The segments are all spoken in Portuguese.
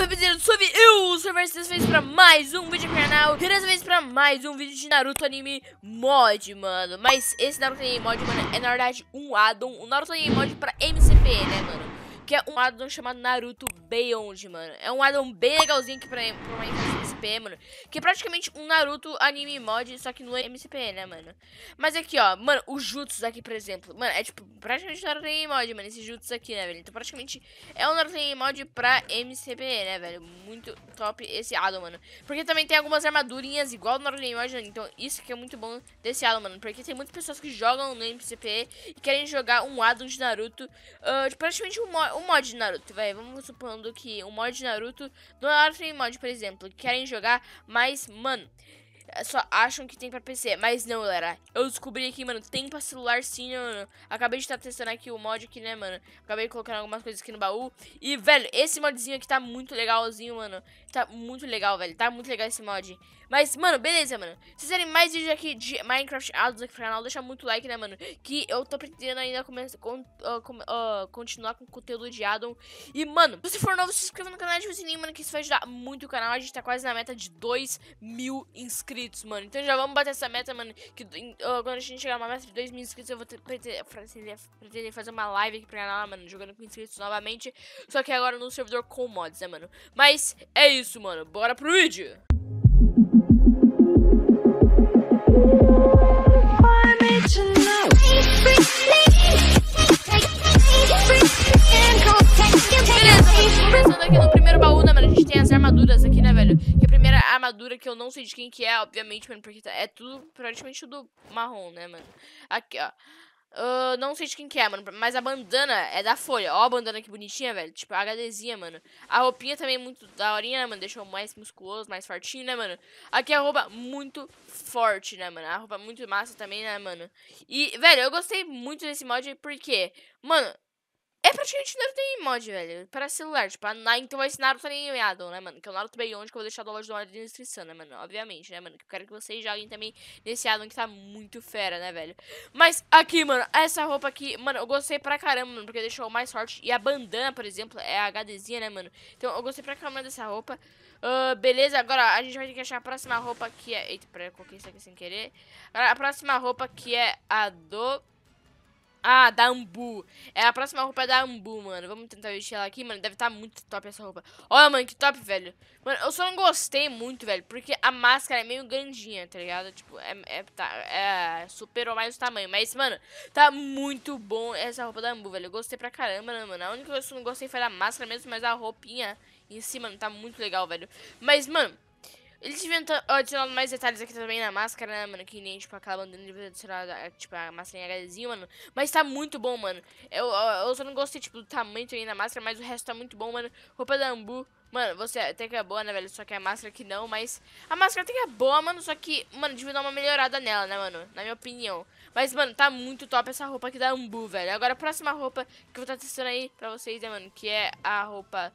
Salve, rapaziada, sou eu, o vocês dessa pra mais um vídeo do canal E dessa vez pra mais um vídeo de Naruto Anime Mod, mano Mas esse Naruto Anime Mod, mano, é na verdade um addon Um Naruto Anime Mod pra MCP, né, mano Que é um addon chamado Naruto Beyond, mano É um addon bem legalzinho aqui pra, pra uma MCP, mano. Que é praticamente um Naruto anime mod, só que no MCP, né, mano? Mas aqui, ó, mano, os Jutsus aqui, por exemplo. Mano, é tipo praticamente Naruto anime mod, mano, esses Jutsus aqui, né, velho? Então praticamente é um Naruto anime mod pra MCP, né, velho? Muito top esse Ado, mano. Porque também tem algumas armadurinhas igual do Naruto anime mod, né? então isso que é muito bom desse Ado, mano. Porque tem muitas pessoas que jogam no MCP e querem jogar um Ado de Naruto, uh, praticamente um mod, um mod de Naruto, velho. Vamos supondo que um mod de Naruto do Naruto anime mod, por exemplo, que querem jogar, mas, mano, é, só acham que tem pra PC. Mas não, galera. Eu descobri aqui, mano, tem pra celular sim, né, mano. Acabei de estar tá testando aqui o mod aqui, né, mano. Acabei colocando algumas coisas aqui no baú. E, velho, esse modzinho aqui tá muito legalzinho, mano. Tá muito legal, velho. Tá muito legal esse mod. Mas, mano, beleza, mano. Se vocês querem mais vídeos aqui de Minecraft Adults aqui no canal, deixa muito like, né, mano? Que eu tô pretendendo ainda começar, com, uh, uh, continuar com conteúdo de addon. E, mano, se for novo, se inscreva no canal e ativa o sininho, mano, que isso vai ajudar muito o canal. A gente tá quase na meta de 2 mil inscritos, mano. Então já vamos bater essa meta, mano. Que uh, quando a gente chegar na meta de 2 mil inscritos, eu vou pretender, pretender fazer uma live aqui pro canal, mano, jogando com inscritos novamente. Só que agora no servidor com mods, né, mano? Mas é isso, mano. Bora pro vídeo! armadura que eu não sei de quem que é, obviamente, mano, porque tá, é tudo, praticamente tudo marrom, né, mano? Aqui, ó. Uh, não sei de quem que é, mano, mas a bandana é da Folha. Ó a bandana que bonitinha, velho. Tipo, a HDzinha, mano. A roupinha também é muito daorinha, né, mano? Deixou mais musculoso, mais fortinho, né, mano? Aqui é a roupa muito forte, né, mano? A roupa muito massa também, né, mano? E, velho, eu gostei muito desse mod porque, mano, é praticamente Naruto em mod, velho. Para celular. Tipo, na, então vai ser Naruto é animado, né, mano? Que é o Naruto Beyond que eu vou deixar do de na descrição, né, mano? Obviamente, né, mano? Que eu quero que vocês joguem também nesse Adam que tá muito fera, né, velho? Mas aqui, mano, essa roupa aqui, mano, eu gostei pra caramba, mano, porque deixou mais forte. E a bandana, por exemplo, é a HDzinha, né, mano? Então eu gostei pra caramba dessa roupa. Uh, beleza, agora a gente vai ter que achar a próxima roupa que é... Eita, peraí, eu coloquei isso aqui sem querer. Agora, a próxima roupa que é a do... Ah, da Ambu. É a próxima roupa da Ambu, mano. Vamos tentar vestir ela aqui, mano. Deve estar tá muito top essa roupa. Olha, mano, que top, velho. Mano, eu só não gostei muito, velho. Porque a máscara é meio grandinha, tá ligado? Tipo, é, é, tá, é, superou mais o tamanho. Mas, mano, tá muito bom essa roupa da Ambu, velho. Eu gostei pra caramba, né, mano? A única coisa que eu não gostei foi da máscara mesmo, mas a roupinha em si, tá muito legal, velho. Mas, mano... Eles deviam estar adicionando mais detalhes aqui também na máscara, né, mano? Que nem, tipo, aquela bandana devia adicionar, tipo, a máscara em HDzinho, mano. Mas tá muito bom, mano. Eu, eu, eu, só não gostei, tipo, do tamanho também na máscara, mas o resto tá muito bom, mano. Roupa da Ambu, Mano, você até que é boa, né, velho? Só que a máscara que não, mas... A máscara até que é boa, mano, só que... Mano, devia dar uma melhorada nela, né, mano? Na minha opinião. Mas, mano, tá muito top essa roupa aqui da Ambu, velho. Agora, a próxima roupa que eu vou estar tá testando aí pra vocês, né, mano? Que é a roupa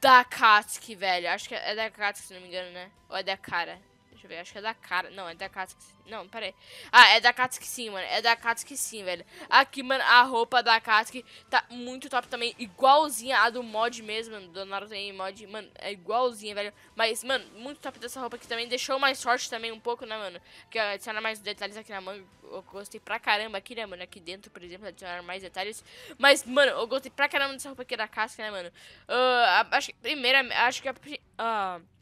da Katsuki, velho. Acho que é, é da Katsuki, se não me engano, né? Ou é da Cara? Deixa eu ver, acho que é da cara. Não, é da Katsuki. Não, pera aí. Ah, é da Katsuki sim, mano. É da Katsuki sim, velho. Aqui, mano, a roupa da Katsuki tá muito top também. Igualzinha a do mod mesmo, mano. Do Naruto em mod. Mano, é igualzinha, velho. Mas, mano, muito top dessa roupa aqui também. Deixou mais forte também um pouco, né, mano? Que adiciona mais detalhes aqui na manga. Eu gostei pra caramba aqui, né, mano? Aqui dentro, por exemplo, adicionar mais detalhes. Mas, mano, eu gostei pra caramba dessa roupa aqui da Katsuki, né, mano? Uh, acho que primeira... Acho que a... Uh,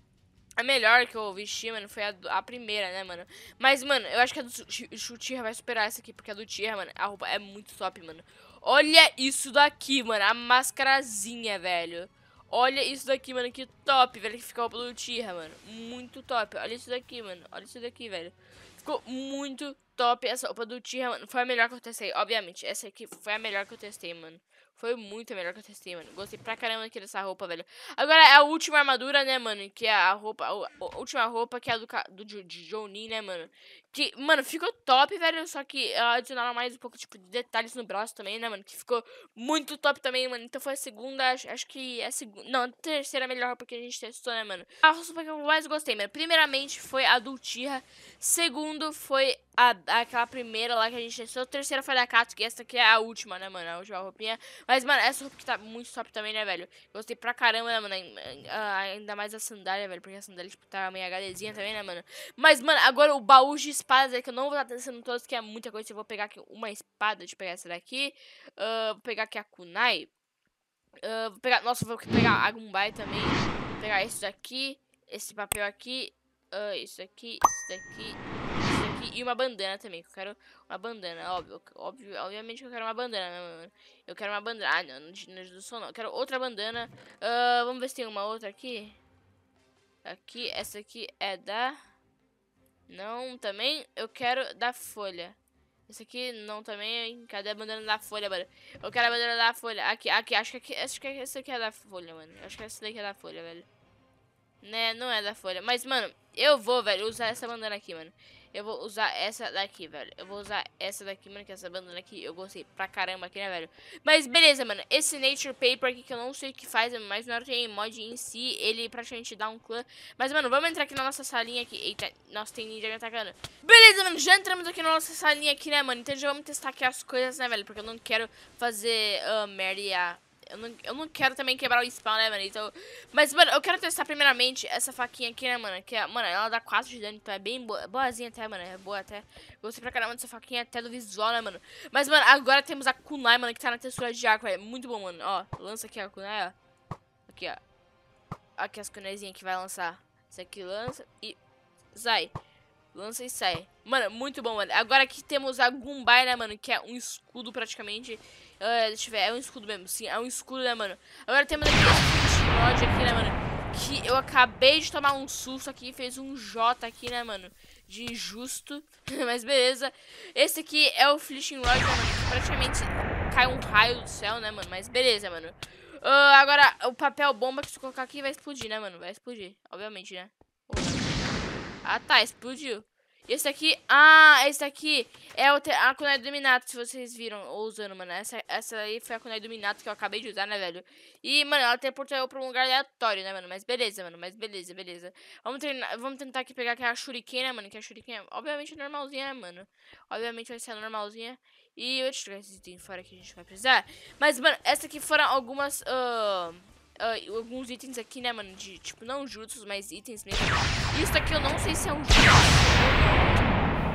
a melhor que eu ouvi, mano, foi a, a, primeira, né, mano? Mas, mano, eu acho que a do Chutir vai superar essa aqui, porque a do tira mano, a roupa é muito top, mano. Olha isso daqui, mano, a mascarazinha, velho. Olha isso daqui, mano, que top, velho, que ficou a roupa do tira mano. Muito top. Olha isso daqui, mano, olha isso daqui, velho. Ficou muito top essa roupa do tira mano. Foi a melhor que eu testei, obviamente. Essa aqui foi a melhor que eu testei, mano. Foi muito melhor que eu testei, mano. Gostei pra caramba aqui dessa roupa, velho. Agora é a última armadura, né, mano? Que é a roupa. A última roupa que é a do, do de né, mano? Que, mano, ficou top, velho. Só que adicionaram mais um pouco, tipo, de detalhes no braço também, né, mano? Que ficou muito top também, mano. Então foi a segunda, acho, acho que é a segunda. Não, a terceira melhor roupa que a gente testou, né, mano? A roupa que eu mais gostei, mano. Primeiramente foi a do Tira. Segundo foi a, aquela primeira lá que a gente testou. Terceira foi da que Essa aqui é a última, né, mano? A última roupinha. Mas, mano, essa roupa que tá muito top também, né, velho? Gostei pra caramba, né, mano? Ah, ainda mais a sandália, velho. Porque a sandália, tipo, tá meio HDzinha também, né, mano? Mas, mano, agora o baú de espadas é que eu não vou estar pensando todos, que é muita coisa. Eu vou pegar aqui uma espada, deixa eu pegar essa daqui. Uh, vou pegar aqui a Kunai. Uh, vou pegar, nossa, vou pegar a Gumbai também. Vou pegar esse daqui, esse papel aqui, uh, isso aqui, isso daqui e uma bandana também, que eu quero uma bandana, óbvio. óbvio obviamente que eu quero uma bandana, né, mano? Eu quero uma bandana. Ah, não, não ajudou é não. Eu quero outra bandana. Uh, vamos ver se tem uma outra aqui. Aqui, essa aqui é da... Não, também eu quero da folha. essa aqui não também. Cadê a bandana da folha, mano? Eu quero a bandana da folha. Aqui, aqui. Acho que, aqui, acho que essa aqui é da folha, mano. Acho que essa daqui é da folha, velho. Né, não é da folha. Mas, mano, eu vou, velho, usar essa bandana aqui, mano. Eu vou usar essa daqui, velho. Eu vou usar essa daqui, mano, que é essa bandana aqui eu gostei pra caramba aqui, né, velho? Mas beleza, mano. Esse Nature Paper aqui que eu não sei o que faz, é mas na hora que tem mod em si, ele praticamente dá um clã. Mas, mano, vamos entrar aqui na nossa salinha aqui. Eita, nossa, tem ninja me atacando. Beleza, mano, já entramos aqui na nossa salinha aqui, né, mano? Então já vamos testar aqui as coisas, né, velho? Porque eu não quero fazer uh, merda eu não, eu não quero também quebrar o spawn, né, mano? Então, mas, mano, eu quero testar primeiramente essa faquinha aqui, né, mano? Que, é, mano, ela dá 4 de dano, então é bem boa, boazinha até, mano. É boa até. Gostei pra caramba dessa faquinha, até do visual, né, mano? Mas, mano, agora temos a kunai, mano, que tá na textura de arco, velho. Muito bom, mano. Ó, lança aqui a kunai, ó. Aqui, ó. Aqui as kunaizinhas que vai lançar. Isso aqui lança e... Sai. Lança e sai. Mano, muito bom, mano. Agora que temos a Gumbai, né, mano? Que é um escudo praticamente. Uh, deixa eu ver, é um escudo mesmo, sim. É um escudo, né, mano? Agora temos aqui esse aqui, né, mano? Que eu acabei de tomar um susto aqui. Fez um J aqui, né, mano? De injusto. Mas beleza. Esse aqui é o Fishing Rod, né, mano? praticamente cai um raio do céu, né, mano? Mas beleza, mano. Uh, agora, o papel bomba que se colocar aqui vai explodir, né, mano? Vai explodir, obviamente, né? Ah, tá, explodiu. Esse aqui, ah, esse aqui é o te... a kunai do Minato, se vocês viram ou usando, mano. Essa, essa aí foi a kunai do Minato que eu acabei de usar, né, velho? E, mano, ela teleportou eu pra um lugar aleatório, né, mano? Mas beleza, mano, mas beleza, beleza. Vamos, treinar, vamos tentar aqui pegar aquela é shuriken, né, mano? Que a shuriken é, obviamente, normalzinha, né, mano? Obviamente vai ser normalzinha. E eu deixa esses itens fora que a gente vai precisar. Mas, mano, essa aqui foram algumas... Uh uh, alguns itens aqui, né, mano? De, tipo, não jutsus, mas itens mesmo. Isso aqui eu não sei se é um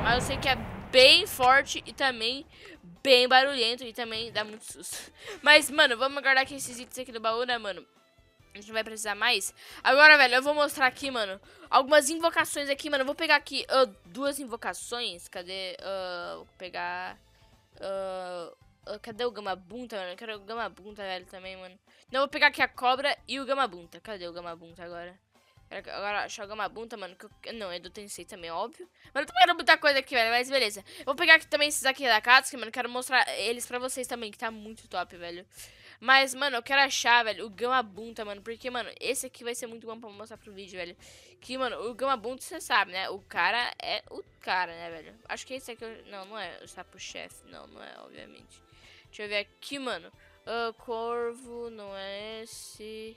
Mas eu sei que é bem forte e também bem barulhento e também dá muito susto. Mas, mano, vamos guardar aqui esses itens aqui do baú, né, mano? A gente não vai precisar mais. Agora, velho, eu vou mostrar aqui, mano, algumas invocações aqui, mano. Eu vou pegar aqui uh, duas invocações. Cadê? Uh, vou pegar... Uh, cadê o Gamabunta, mano? Eu quero o Gamabunta, velho, também, mano. Não, vou pegar aqui a cobra e o gamabunta. Cadê o gamabunta agora? Agora achar o gamabunta, mano. Eu... Não, é do Tensei também, óbvio. Mano, eu tô pegando muita coisa aqui, velho. Mas beleza. Eu vou pegar aqui também esses aqui da Katsuki, mano. Quero mostrar eles pra vocês também, que tá muito top, velho. Mas, mano, eu quero achar, velho, o Gamabunta, mano. Porque, mano, esse aqui vai ser muito bom pra mostrar pro vídeo, velho. Que, mano, o Gamabunta, você sabe, né? O cara é o cara, né, velho? Acho que esse aqui... Eu... Não, não é o sapo-chefe. Não, não é, obviamente. Deixa eu ver aqui, mano. Uh, corvo, não é esse.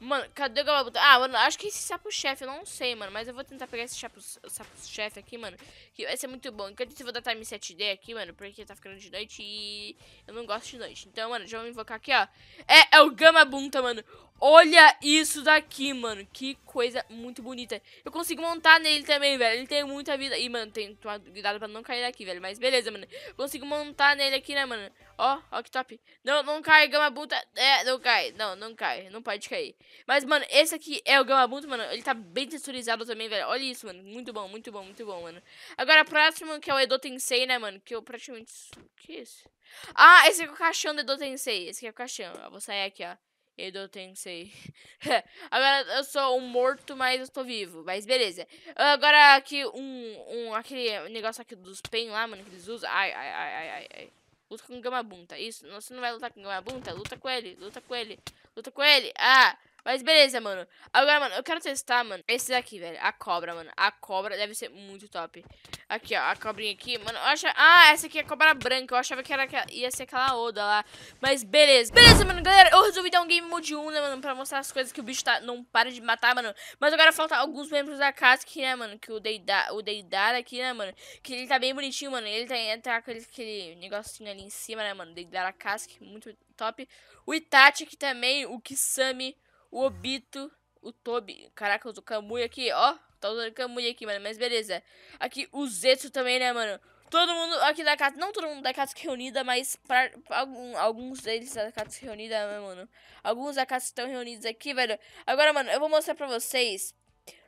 Mano, cadê o galabuta? Ah, mano, acho que esse sapo-chefe, eu não sei, mano. Mas eu vou tentar pegar esse sapo-chefe aqui, mano. Que vai ser muito bom. Enquanto isso, eu vou dar time 7D aqui, mano. Porque tá ficando de noite e eu não gosto de noite. Então, mano, já vou invocar aqui, ó. É, é o Gamabunta, Bunta, mano. Olha isso daqui, mano. Que coisa muito bonita. Eu consigo montar nele também, velho. Ele tem muita vida. Ih, mano, tem tomado cuidado pra não cair daqui, velho. Mas beleza, mano. consigo montar nele aqui, né, mano? Ó, ó que top. Não, não cai, bunta. É, não cai. Não, não cai. Não pode cair. Mas, mano, esse aqui é o bunta, mano. Ele tá bem texturizado também, velho. Olha isso, mano. Muito bom, muito bom, muito bom, mano. Agora, próximo que é o Edo Tensei, né, mano? Que eu praticamente... O que é isso? Ah, esse aqui é o caixão do Edo Tensei. Esse aqui é o caixão. Eu vou sair aqui, ó. Edo Tensei. agora eu sou um morto, mas eu tô vivo. Mas beleza. Agora aqui um. um aquele negócio aqui dos pen lá, mano, que eles usam. Ai, ai, ai, ai, ai, ai. Luta com Gamabunta. Isso, você não vai lutar com Gamabunta? Luta com ele, luta com ele, luta com ele. Ah! Mas beleza, mano. Agora, mano, eu quero testar, mano, esse daqui, velho. A cobra, mano. A cobra deve ser muito top. Aqui, ó. A cobrinha aqui. Mano, eu acho... Ah, essa aqui é cobra branca. Eu achava que era... ia ser aquela Oda lá. Mas beleza. Beleza, mano, galera. Eu resolvi dar um game mode 1, né, mano? Pra mostrar as coisas que o bicho tá... não para de matar, mano. Mas agora falta alguns membros da casa aqui, né, mano? Que o Deidara, o Deidara aqui, né, mano? Que ele tá bem bonitinho, mano. Ele tá, ele tá com aquele, aquele negocinho ali em cima, né, mano? Deidara casca, muito top. O Itachi aqui também. O Kisame o Obito, o Tobi. Caraca, o Kamui aqui, ó. Tá usando Kamui aqui, mano, mas beleza. Aqui o Zetsu também, né, mano? Todo mundo aqui da casa, não todo mundo da casa reunida, mas pra, pra algum, alguns deles da casa reunida, né, mano? Alguns da casa estão reunidos aqui, velho. Agora, mano, eu vou mostrar pra vocês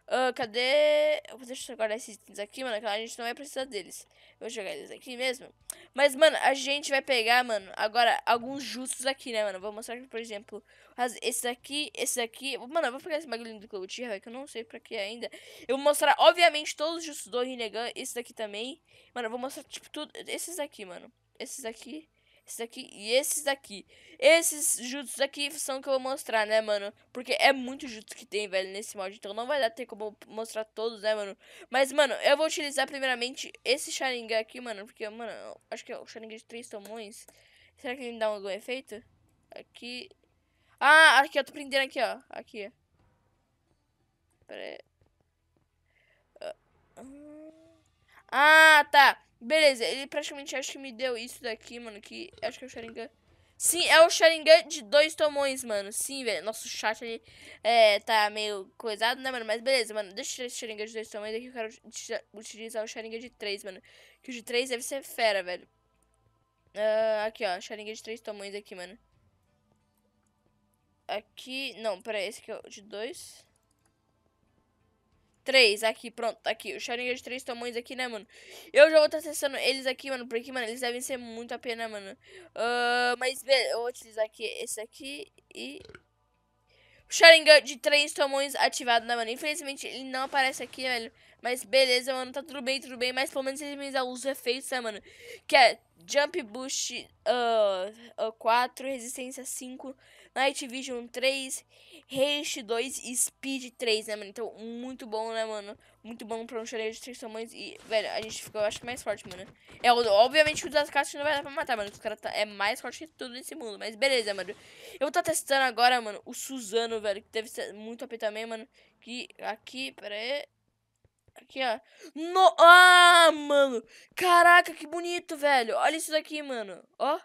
Uh, cadê? vou deixar guardar esses itens aqui, mano. que a gente não vai precisar deles. Eu vou jogar eles aqui mesmo. Mas, mano, a gente vai pegar, mano, agora alguns justos aqui, né, mano? Vou mostrar aqui, por exemplo, esse aqui, esse aqui. Mano, eu vou pegar esse bagulho do Cloutier, velho, que eu não sei pra que ainda. Eu vou mostrar, obviamente, todos os justos do Rinnegan. Esse daqui também. Mano, eu vou mostrar, tipo, tudo. Esses aqui, mano. Esses aqui. Esse daqui e esses daqui. Esses jutsus aqui são que eu vou mostrar, né, mano? Porque é muito jutsu que tem, velho, nesse mod. Então não vai dar ter como mostrar todos, né, mano? Mas, mano, eu vou utilizar primeiramente esse Sharingan aqui, mano. Porque, mano, acho que é o Sharingan de três tomões. Será que ele me dá algum efeito? Aqui. Ah, aqui, eu tô prendendo aqui, ó. Aqui, ó. Pera aí. Ah, ah tá. Beleza, ele praticamente acho que me deu isso daqui, mano, que acho que é o Sharingan. Sim, é o Sharingan de dois tomões, mano. Sim, velho. Nosso chat ali é, tá meio coisado, né, mano? Mas beleza, mano. Deixa eu tirar esse Sharingan de dois tomões aqui. Eu quero utilizar o Sharingan de três, mano. Que o de três deve ser fera, velho. Uh, aqui, ó. Sharingan de três tomões aqui, mano. Aqui... Não, peraí. Esse aqui é o de dois. Três, aqui, pronto, tá aqui. O Sharingan de três tamanhos aqui, né, mano? Eu já vou estar testando acessando eles aqui, mano, porque, mano, eles devem ser muito a pena, mano. Uh, mas, beleza, eu vou utilizar aqui esse aqui e... O Sharingan de três tamanhos ativado, né, mano? Infelizmente, ele não aparece aqui, velho. Mas beleza, mano, tá tudo bem, tudo bem. Mas pelo menos ele me dá os efeitos, né, mano? Que é Jump Boost uh, uh, 4, Resistência 5, Night Vision 3, Range 2 e Speed 3, né, mano? Então, muito bom, né, mano? Muito bom pra um chaleiro de três tamanhos. E, velho, a gente ficou, eu acho, mais forte, mano. É, obviamente o das caixas não vai dar pra matar, mano. Os caras tá, é mais forte que tudo nesse mundo. Mas beleza, mano. Eu vou tá testando agora, mano, o Suzano, velho. Que deve ser muito AP também, mano. Que aqui, pera aí. Aqui, ó. No... Ah, mano. Caraca, que bonito, velho. Olha isso daqui, mano. Ó.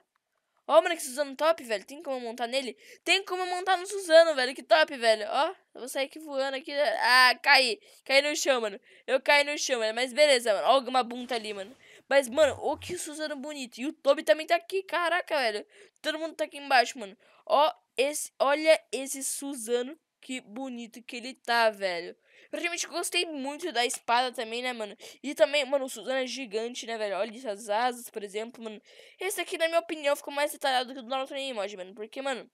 Ó, oh, mano, que Suzano top, velho. Tem como montar nele? Tem como montar no Suzano, velho. Que top, velho. Ó, oh, eu vou sair aqui voando aqui. Ah, caí. Caí no chão, mano. Eu caí no chão, mano. Mas beleza, mano. Ó, alguma bunta ali, mano. Mas, mano, o oh, que Suzano bonito. E o Toby também tá aqui. Caraca, velho. Todo mundo tá aqui embaixo, mano. Ó, esse. Olha esse Suzano. Que bonito que ele tá, velho. Praticamente gostei muito da espada também, né, mano? E também, mano, o Suzano é gigante, né, velho? Olha as asas, por exemplo, mano. Esse aqui, na minha opinião, ficou mais detalhado que o do Naruto Image, mano. Porque, mano,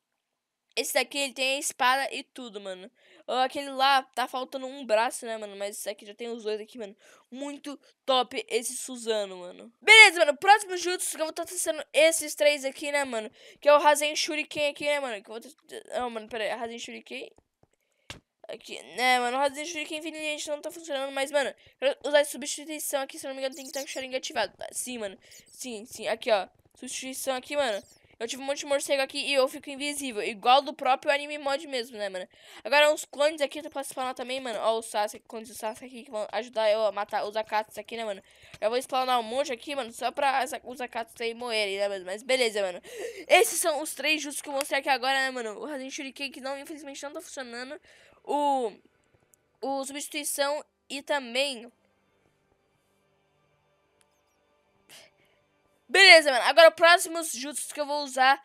esse daqui ele tem a espada e tudo, mano. Aquele lá tá faltando um braço, né, mano? Mas esse aqui já tem os dois aqui, mano. Muito top esse Suzano, mano. Beleza, mano. Próximo Jutsu que eu vou estar tá testando esses três aqui, né, mano? Que é o Razen Shuriken aqui, né, mano? Que eu vou. Não, mano, pera aí. Razen Shuriken. Aqui, né, mano, o rasinho a gente não tá funcionando, mas, mano, usar substituição aqui, se não me engano, tem que estar com o Sharingan ativado. Sim, mano, sim, sim, aqui, ó, substituição aqui, mano, eu tive um monte de morcego aqui e eu fico invisível. Igual do próprio anime mod mesmo, né, mano? Agora uns clones aqui eu posso spawnar também, mano. Ó, os Sasuke, clones do Sasuke aqui que vão ajudar eu a matar os Akatsus aqui, né, mano? Eu vou spawnar um monte aqui, mano, só pra os Akatsus aí moerem, né, mano? Mas beleza, mano. Esses são os três justos que eu mostrei aqui agora, né, mano? O Rasen Shuriken que não, infelizmente não tá funcionando. O... O substituição e também Beleza, mano. Agora, próximos jutsus que eu vou usar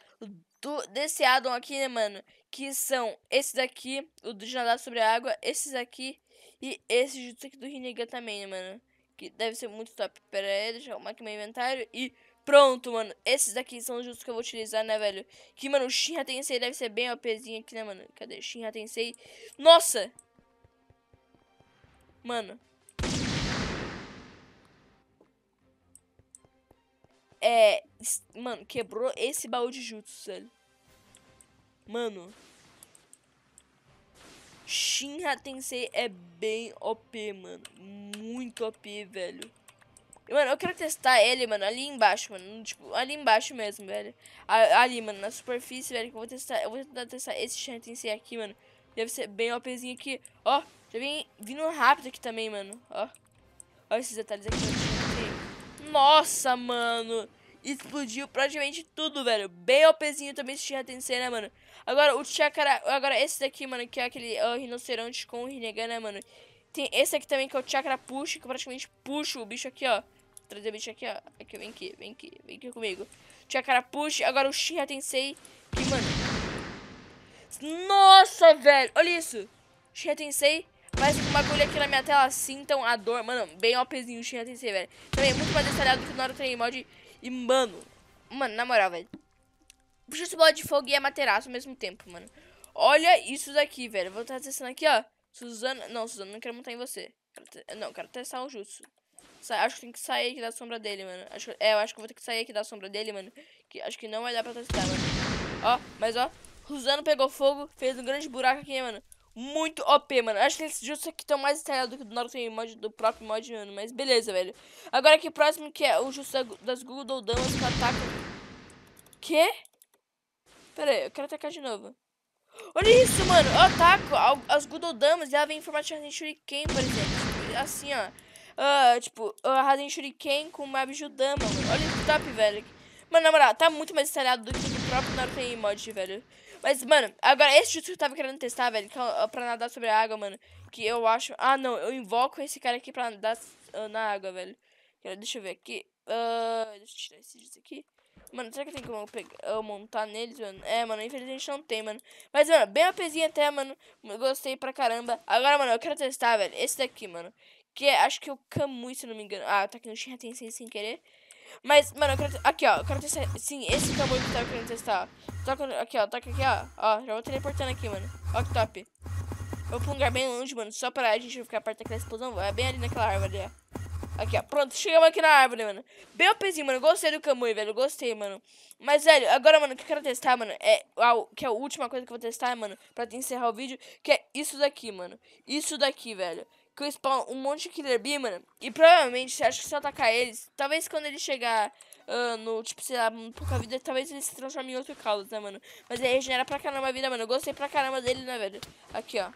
do, desse addon aqui, né, mano? Que são esse daqui, o do nadar sobre a água, esses aqui e esse jutsu aqui do Rinnegan também, né, mano? Que deve ser muito top. Pera aí, deixa eu arrumar aqui meu inventário e... Pronto, mano. Esses daqui são os justos que eu vou utilizar, né, velho? Que, mano, o Shinra Tensei deve ser bem OPzinho aqui, né, mano? Cadê? Shinra Tensei. Nossa! Mano, É. Mano, quebrou esse baú de jutsu, velho. Mano. Shinra Tensei é bem OP, mano. Muito OP, velho. Mano, eu quero testar ele, mano, ali embaixo, mano. Tipo, ali embaixo mesmo, velho. Ali, mano, na superfície, velho, que eu vou testar. Eu vou tentar testar esse Shinra Tensei aqui, mano. Deve ser bem OPzinho aqui. Ó, já vem vindo rápido aqui também, mano. Ó. olha esses detalhes aqui. Nossa, mano. Explodiu praticamente tudo, velho. Bem OPzinho também se tinha Tensei, né, mano? Agora, o Chakra... Agora, esse daqui, mano, que é aquele uh, rinoceronte com o Rinnegan, né, mano? Tem esse aqui também, que é o Chakra Push, que praticamente puxa o bicho aqui, ó. trazer o bicho aqui, ó. Aqui, vem aqui, vem aqui, vem aqui comigo. Chakra Push. Agora, o Shinra Tensei, que, mano... Nossa, velho! Olha isso! Shinra Tensei mas o bagulho aqui na minha tela, sintam a dor. Mano, bem OPzinho o Shin TC, velho. Também é muito mais detalhado que o Naruto Training Mod. E, mano, mano, na moral, velho. Puxa esse bola de fogo e é materaço ao mesmo tempo, mano. Olha isso daqui, velho. Vou estar tá testando aqui, ó. Suzana. Não, Suzana, não quero montar em você. Não, quero testar o Jutsu. Sa acho que tem que sair aqui da sombra dele, mano. Acho que... É, eu acho que vou ter que sair aqui da sombra dele, mano. Que acho que não vai dar pra testar, mano. Ó, mas ó. Suzano pegou fogo, fez um grande buraco aqui, mano muito OP, mano. Acho que esses justos aqui estão mais estragados do que do Naruto e mod, do próprio mod, mano. Mas beleza, velho. Agora aqui próximo que é o justo das Google Damas que ataca... Que? Pera aí, eu quero atacar de novo. Olha isso, mano. Eu ataco as Damas e ela vem em formato de Rasen Shuriken, por exemplo. Tipo, assim, ó. Uh, tipo, ah, Rasen uh, Shuriken com uma Bijudama, mano. Olha que top, velho. Mano, na moral, tá muito mais estrelado do que o próprio Naruto Mod, velho. Mas, mano, agora esse jutsu que eu tava querendo testar, velho, que, é, é pra nadar sobre a água, mano. Que eu acho. Ah, não, eu invoco esse cara aqui pra nadar ah, na água, velho. Deixa eu ver aqui. Uh, deixa eu tirar esse jutsu aqui. Mano, será que tem como eu, pegar, eu montar neles, mano? É, mano, infelizmente não tem, mano. Mas, mano, bem OPzinho até, mano. Gostei pra caramba. Agora, mano, eu quero testar, velho, esse daqui, mano. Que é, acho que é o Camui, se não me engano. Ah, tá aqui no Shin, tem sem querer. Mas, mano, eu quero... Aqui, ó. Eu quero testar... Sim, esse acabou que eu tava querendo testar. Toca aqui, ó. Toca aqui, ó. Ó, já vou teleportando aqui, mano. Ó que top. Vou pra um lugar bem longe, mano. Só pra a gente ficar perto daquela explosão. É bem ali naquela árvore, ó. Aqui, ó. Pronto, chegamos aqui na árvore, mano. Bem pezinho, mano. Gostei do Kamui, velho. Gostei, mano. Mas, velho, agora, mano, o que eu quero testar, mano, é... A, que é a última coisa que eu vou testar, mano, pra encerrar o vídeo, que é isso daqui, mano. Isso daqui, velho que eu spawn um monte de Killer Bee, mano. E provavelmente, acho que se eu atacar eles, talvez quando ele chegar uh, no, tipo, sei lá, pouca vida, talvez ele se transforme em outro caos, né, mano? Mas ele é regenera pra caramba a vida, mano. Eu gostei pra caramba dele, né, velho? Aqui, ó.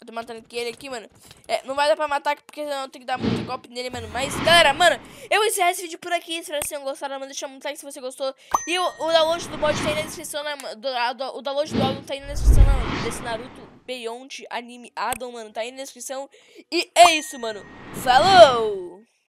Eu tô matando ele aqui, mano. É, não vai dar pra matar, porque senão eu tenho que dar muito golpe nele, mano. Mas, galera, mano, eu encerro esse vídeo por aqui. Espero que vocês tenham gostado, mano. Deixa muito like se você gostou. E o, o download do mod tá aí na descrição, né, mano? Do, do, o download do álbum tá aí na descrição, né, Desse Naruto. Beyond Anime Adam, mano. Tá aí na descrição. E é isso, mano. Falou!